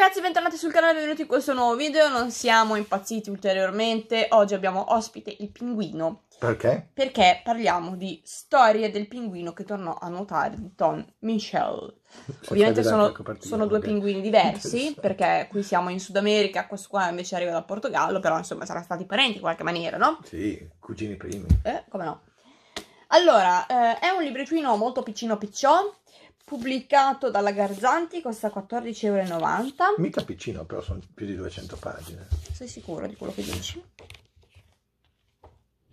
ragazzi, bentornati sul canale, benvenuti in questo nuovo video. Non siamo impazziti ulteriormente. Oggi abbiamo ospite il pinguino. Perché? Perché parliamo di storie del pinguino che tornò a nuotare di Tom Michel. Se Ovviamente sono, sono, due pinguini diversi, perché qui siamo in Sud America, questo qua invece arriva dal Portogallo, però insomma saranno stati parenti in qualche maniera, no? Sì, cugini primi. Eh, come no? Allora, eh, è un libricino molto piccino picciò, pubblicato dalla Garzanti, costa 14,90 euro. Mica piccino, però sono più di 200 pagine. Sei sicuro di quello che dici?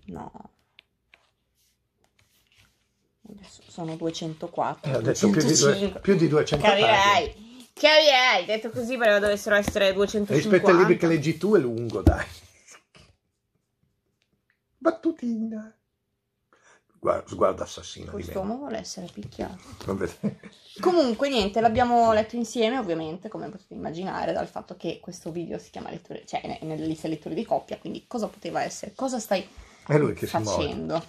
No. Adesso sono 204. Eh, ho detto più di, due, più di 200 Capirai. Capirai, detto così pareva dovessero essere 250. Rispetto ai libri che leggi tu è lungo, dai. Battutina sguardo assassino. questo uomo vuole essere picchiato. Comunque, niente, l'abbiamo letto insieme, ovviamente, come potete immaginare, dal fatto che questo video si chiama letture, cioè è nella lista letture di coppia, quindi cosa poteva essere? Cosa stai facendo?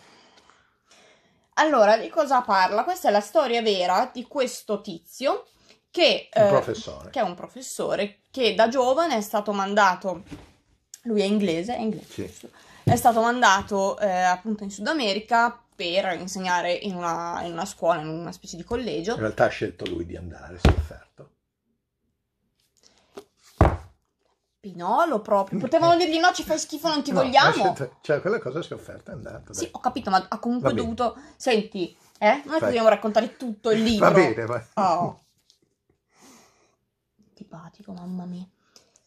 Allora, di cosa parla? Questa è la storia vera di questo tizio che, eh, che è un professore che da giovane è stato mandato, lui è inglese, è inglese, sì. è stato mandato eh, appunto in Sud America per insegnare in una, in una scuola, in una specie di collegio. In realtà ha scelto lui di andare, si è offerto. Pinolo proprio. Potevano dirgli no, ci fai schifo, non ti no, vogliamo. Cioè, quella cosa si è offerta, è andata. Sì, ho capito, ma ha comunque dovuto... Senti, eh? Noi dobbiamo raccontare tutto il libro. Va bene, va Oh. Antipatico, mamma mia.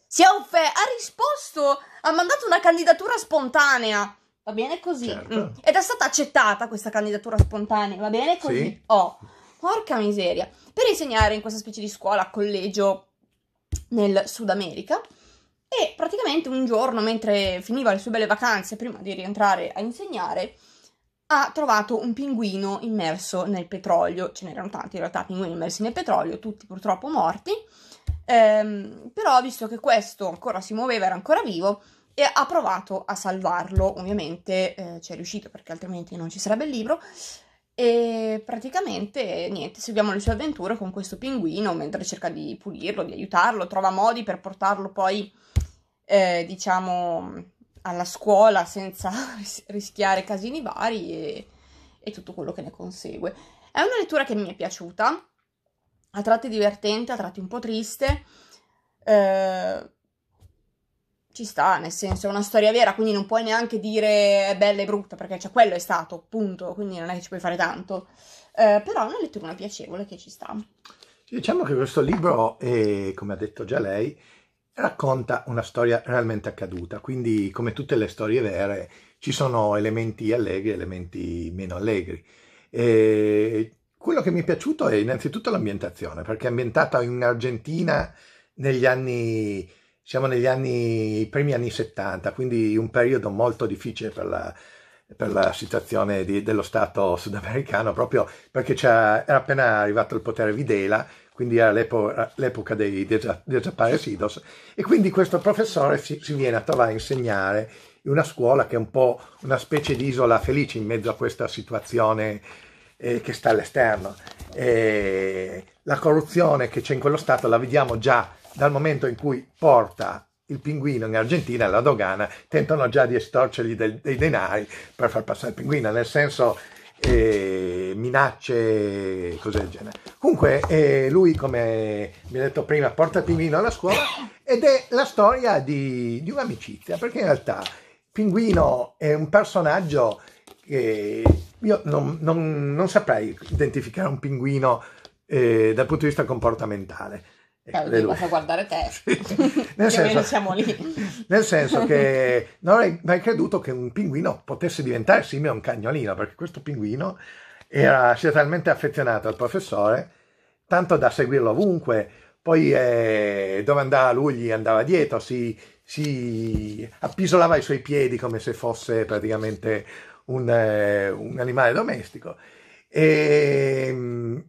Si è offerto, ha risposto, ha mandato una candidatura spontanea. Va bene così. Certo. Mm. Ed è stata accettata questa candidatura spontanea, va bene così? Sì. Oh, porca miseria. Per insegnare in questa specie di scuola, collegio nel Sud America. E praticamente un giorno, mentre finiva le sue belle vacanze, prima di rientrare a insegnare, ha trovato un pinguino immerso nel petrolio. Ce n'erano tanti in realtà pinguini immersi nel petrolio, tutti purtroppo morti. Ehm, però, visto che questo ancora si muoveva, era ancora vivo, e ha provato a salvarlo, ovviamente eh, ci è riuscito perché altrimenti non ci sarebbe il libro. E praticamente niente, seguiamo le sue avventure con questo pinguino mentre cerca di pulirlo, di aiutarlo, trova modi per portarlo poi, eh, diciamo, alla scuola senza ris- rischiare casini vari e, e tutto quello che ne consegue. È una lettura che mi è piaciuta, a tratti divertente, a tratti un po' triste. Eh, ci sta, nel senso è una storia vera, quindi non puoi neanche dire è bella e brutta, perché cioè, quello è stato, punto, quindi non è che ci puoi fare tanto. Eh, però è una lettura piacevole che ci sta. Diciamo che questo libro, è, come ha detto già lei, racconta una storia realmente accaduta, quindi come tutte le storie vere ci sono elementi allegri e elementi meno allegri. E quello che mi è piaciuto è innanzitutto l'ambientazione, perché è ambientata in Argentina negli anni siamo negli anni, i primi anni 70, quindi un periodo molto difficile per la, per la situazione di, dello Stato sudamericano, proprio perché era appena arrivato il potere Videla, quindi era l'epoca, l'epoca dei desaparecidos, e quindi questo professore si, si viene a trovare a insegnare in una scuola che è un po' una specie di isola felice in mezzo a questa situazione eh, che sta all'esterno. E la corruzione che c'è in quello Stato la vediamo già dal momento in cui porta il pinguino in Argentina, alla dogana, tentano già di estorcergli del, dei denari per far passare il pinguino, nel senso eh, minacce, cose del genere. Comunque eh, lui, come mi ha detto prima, porta il pinguino alla scuola ed è la storia di, di un'amicizia, perché in realtà Pinguino è un personaggio che io non, non, non saprei identificare un pinguino eh, dal punto di vista comportamentale Beh, basta guardare te, nel, senso, siamo lì. nel senso che non avrei mai creduto che un pinguino potesse diventare simile a un cagnolino, perché questo pinguino era, si è talmente affezionato al professore, tanto da seguirlo ovunque, poi eh, dove andava lui gli andava dietro, si, si appisolava i suoi piedi come se fosse praticamente un, eh, un animale domestico. E, ehm,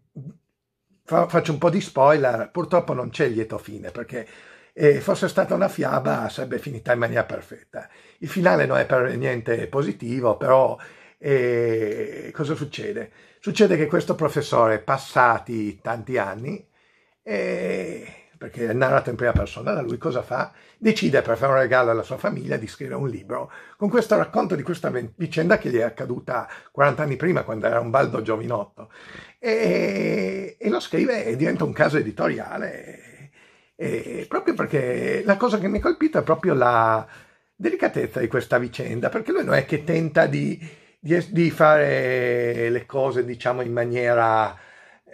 fa, faccio un po' di spoiler, purtroppo non c'è il lieto fine perché eh, fosse stata una fiaba sarebbe finita in maniera perfetta. Il finale non è per niente positivo, però eh, cosa succede? Succede che questo professore, passati tanti anni, eh, perché è narrato in prima persona da lui, cosa fa? Decide per fare un regalo alla sua famiglia di scrivere un libro con questo racconto di questa vicenda che gli è accaduta 40 anni prima, quando era un baldo giovinotto. E, e lo scrive e diventa un caso editoriale, e, proprio perché la cosa che mi ha colpito è proprio la delicatezza di questa vicenda, perché lui non è che tenta di di, fare le cose diciamo in maniera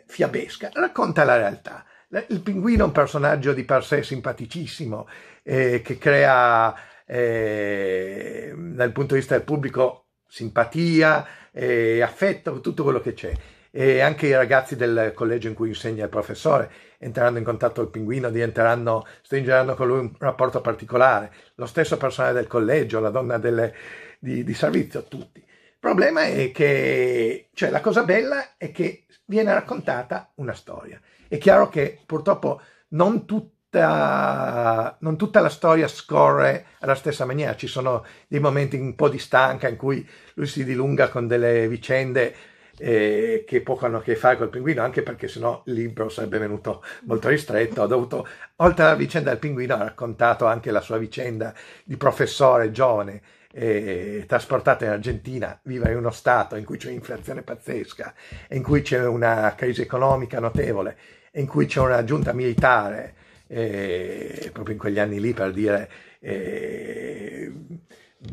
fiabesca, racconta la realtà. Il pinguino è un personaggio di per sé simpaticissimo eh, che crea eh, dal punto di vista del pubblico simpatia, eh, affetto, tutto quello che c'è. E anche i ragazzi del collegio in cui insegna il professore entreranno in contatto col pinguino, diventeranno, stringeranno con lui un rapporto particolare. Lo stesso personale del collegio, la donna delle, di, di servizio, tutti. Il problema è che, cioè la cosa bella è che viene raccontata una storia. È chiaro che purtroppo non tutta, non tutta la storia scorre alla stessa maniera, ci sono dei momenti un po' di stanca in cui lui si dilunga con delle vicende eh, che poco hanno a che fare col pinguino, anche perché sennò il libro sarebbe venuto molto ristretto. Ho dovuto, oltre alla vicenda del pinguino, ha raccontato anche la sua vicenda di professore giovane eh, trasportato in Argentina, viva in uno stato in cui c'è un'inflazione pazzesca, in cui c'è una crisi economica notevole, in cui c'è una giunta militare, eh, proprio in quegli anni lì per dire... Eh,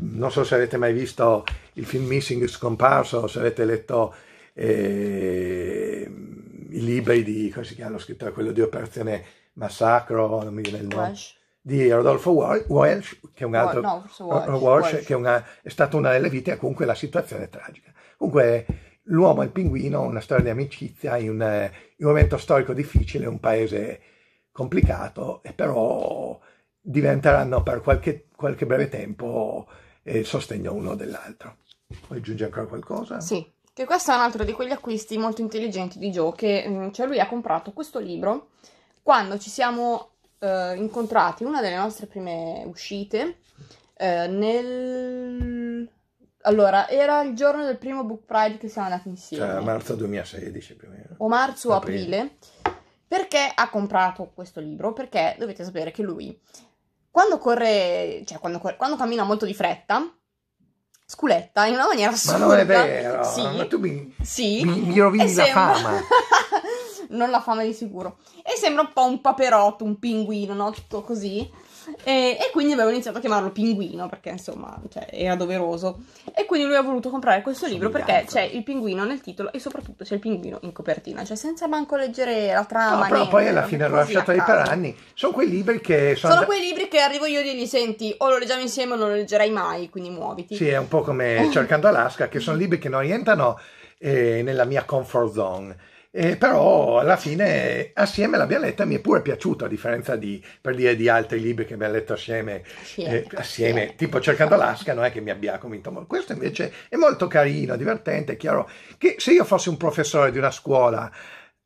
non so se avete mai visto il film Missing Scomparso o se avete letto eh, i libri di, come si chiama lo scrittore, quello di Operazione Massacro, non mi viene il nome. Rush di Rodolfo Welsh, che è un altro, no, no, Walsh, che è, una, è stata una delle vite, comunque la situazione è tragica. Comunque l'uomo e il pinguino, una storia di amicizia in un, in un momento storico difficile, un paese complicato, però diventeranno per qualche, qualche breve tempo eh, il sostegno uno dell'altro. Vuoi aggiungere ancora qualcosa? Sì, che questo è un altro di quegli acquisti molto intelligenti di Joe, che mm, cioè lui ha comprato questo libro quando ci siamo eh, incontrati una delle nostre prime uscite eh, nel... Allora, era il giorno del primo Book Pride che siamo andati insieme. Cioè, marzo 2016 più o meno. O marzo o aprile. aprile. Perché ha comprato questo libro? Perché dovete sapere che lui, quando corre, cioè quando, corre, quando cammina molto di fretta, sculetta in una maniera assurda. Ma non è vero, sì, ma tu mi, sì, mi, mi rovini sembra... la fama. non la fama di sicuro sembra un po' un paperotto, un pinguino, no? Tutto così. E, e, quindi avevo iniziato a chiamarlo Pinguino perché insomma cioè, era doveroso. E quindi lui ha voluto comprare questo libro perché c'è il pinguino nel titolo e soprattutto c'è il pinguino in copertina, cioè senza manco leggere la trama. No, però niente, poi alla fine l'ho lasciato lì per anni. Sono quei libri che sono. Sono quei libri che arrivo io e gli senti o lo leggiamo insieme o non lo leggerai mai, quindi muoviti. Sì, è un po' come Cercando Alaska, che sono libri che non rientrano eh, nella mia comfort zone eh, però alla fine assieme l'abbiamo letta e mi è pure piaciuto a differenza di, per dire, di altri libri che abbiamo letto assieme, assieme, eh, eh, assieme tipo Cercando l'Asca non è che mi abbia convinto molto questo invece è molto carino, divertente è chiaro che se io fossi un professore di una scuola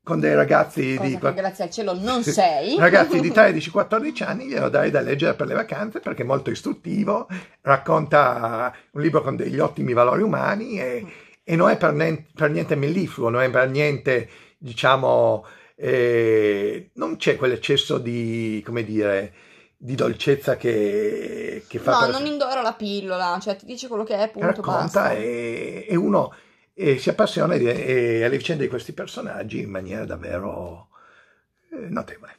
con dei ragazzi Cosa di che, grazie al cielo non sei ragazzi di 13-14 anni glielo darei da leggere per le vacanze perché è molto istruttivo racconta un libro con degli ottimi valori umani e, mm e non è per niente, per niente mellifluo, non è per niente, diciamo, eh, non c'è quell'eccesso di, come dire, di dolcezza che, che fa... No, per... non indora la pillola, cioè ti dice quello che è, punto, racconta basta. E, e uno e si appassiona e, e alle vicende di questi personaggi in maniera davvero eh, notevole.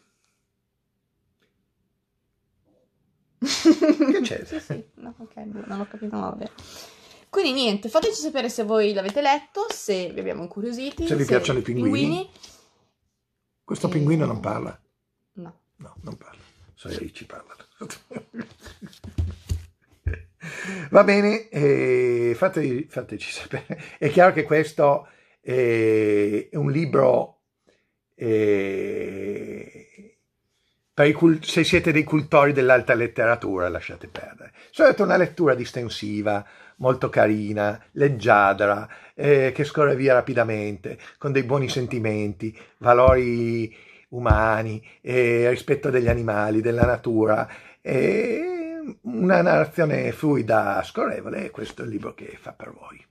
che c'è? sì, sì, no, ok, non ho capito, ma vabbè. Quindi niente, fateci sapere se voi l'avete letto, se vi abbiamo incuriositi. Se vi piacciono i pinguini. pinguini. Questo e... pinguino non parla. No. No, non parla. So i ricci parlano. Va bene, eh, fate, fateci sapere. È chiaro che questo eh, è un libro... Eh, Cult- se siete dei cultori dell'alta letteratura, lasciate perdere. Solito una lettura distensiva, molto carina, leggiadra, eh, che scorre via rapidamente, con dei buoni sentimenti, valori umani, eh, rispetto degli animali, della natura. Eh, una narrazione fluida, scorrevole, e questo è il libro che fa per voi.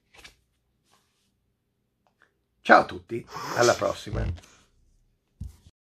Ciao a tutti, alla prossima.